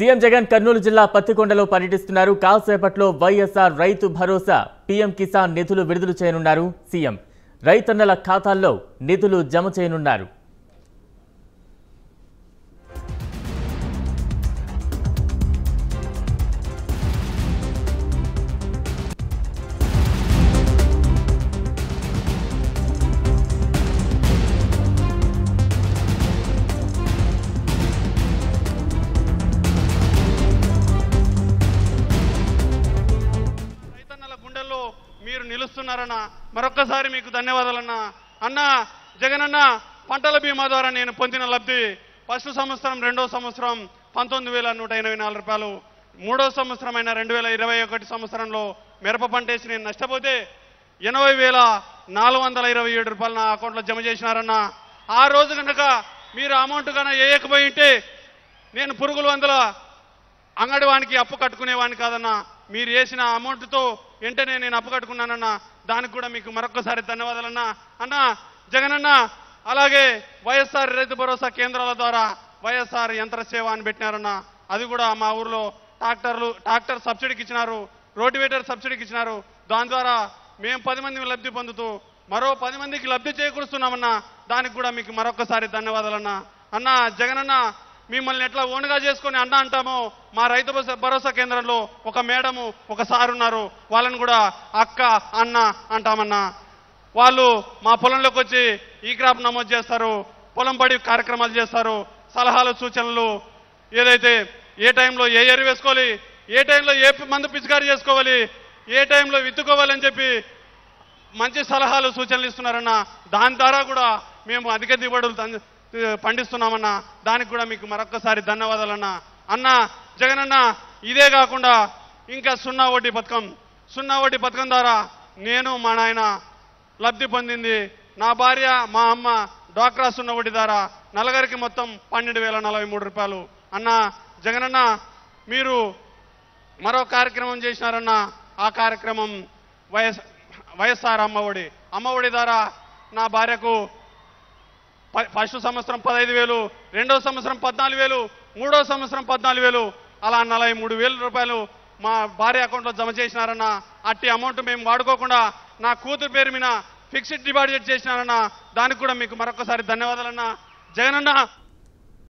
CM Jagan Kurnool జిల్లా పత్తికొండలో పర్యటిస్తున్నారు కాసేపట్లో వైఎస్ఆర్ రైతు భరోసా పీఎం కిసాన్ నిధులు విడుదల చేయనున్నారు సీఎం రైతన్నల ఖాతాల్లో నిధులు జమ చేయనున్నారు మీరు నిలుస్తున్నారన్నా మరొక్కసారి మీకు ధన్యవాదాలన్నా అన్న జగనన్న పంటల బీమా ద్వారా నేను పొందిన లబ్ధి ఫస్ట్ సంవత్సరం రెండో సంవత్సరం పంతొమ్మిది వేల నూట ఎనభై నాలుగు రూపాయలు మూడో సంవత్సరం అయిన రెండు వేల ఇరవై ఒకటి సంవత్సరంలో మిరప పంట వేసి నేను నష్టపోతే ఎనభై వేల నాలుగు వందల ఇరవై ఏడు రూపాయలు నా అకౌంట్లో జమ చేసినారన్న ఆ రోజు కనుక మీరు అమౌంట్ కన్నా వేయకపోయింటే నేను పురుగుల వందల వానికి అప్పు కట్టుకునేవాడిని కాదన్నా మీరు వేసిన అమౌంట్తో వెంటనే నేను అప్పగట్టుకున్నానన్న దానికి కూడా మీకు మరొకసారి ధన్యవాదాలన్నా అన్న జగనన్న అలాగే వైఎస్ఆర్ రైతు భరోసా కేంద్రాల ద్వారా వైఎస్ఆర్ యంత్ర సేవ అని పెట్టినారన్న అది కూడా మా ఊర్లో ట్రాక్టర్లు ట్రాక్టర్ సబ్సిడీకి ఇచ్చినారు రోటివేటర్ సబ్సిడీకి ఇచ్చినారు దాని ద్వారా మేము పది మంది లబ్ధి పొందుతూ మరో పది మందికి లబ్ధి చేకూరుస్తున్నామన్నా దానికి కూడా మీకు మరొకసారి ధన్యవాదాలన్నా అన్న జగనన్న మిమ్మల్ని ఎట్లా ఓనగా చేసుకొని అన్న అంటామో మా రైతు భరోసా కేంద్రంలో ఒక మేడము ఒక సార్ ఉన్నారు వాళ్ళని కూడా అక్క అన్న అంటామన్నా వాళ్ళు మా పొలంలోకి వచ్చి ఈ క్రాప్ నమోదు చేస్తారు పొలం పడి కార్యక్రమాలు చేస్తారు సలహాలు సూచనలు ఏదైతే ఏ టైంలో ఏ ఎరు వేసుకోవాలి ఏ టైంలో ఏ మందు పిచికారి చేసుకోవాలి ఏ టైంలో విత్తుకోవాలని చెప్పి మంచి సలహాలు సూచనలు ఇస్తున్నారన్న దాని ద్వారా కూడా మేము అధిక దిగుబడులు పండిస్తున్నామన్నా దానికి కూడా మీకు మరొక్కసారి ధన్యవాదాలన్నా అన్న జగనన్న ఇదే కాకుండా ఇంకా సున్నా వడ్డీ పథకం సున్నా వడ్డీ పథకం ద్వారా నేను మా నాయన లబ్ధి పొందింది నా భార్య మా అమ్మ డ్వాక్రా సున్నా వడ్డీ ద్వారా నలగరికి మొత్తం పన్నెండు వేల నలభై మూడు రూపాయలు అన్న జగనన్న మీరు మరో కార్యక్రమం చేసినారన్న ఆ కార్యక్రమం వైఎస్ వైఎస్ఆర్ అమ్మఒడి అమ్మఒడి ద్వారా నా భార్యకు ఫస్ట్ సంవత్సరం పదహైదు వేలు రెండో సంవత్సరం పద్నాలుగు వేలు మూడో సంవత్సరం పద్నాలుగు వేలు అలా నలభై మూడు వేల రూపాయలు మా భార్య అకౌంట్లో జమ చేసినారన్న అట్టి అమౌంట్ మేము వాడుకోకుండా నా కూతురు పేరు మీద ఫిక్స్డ్ డిపాజిట్ చేసినారన్న దానికి కూడా మీకు మరొకసారి ధన్యవాదాలన్నా జగనన్న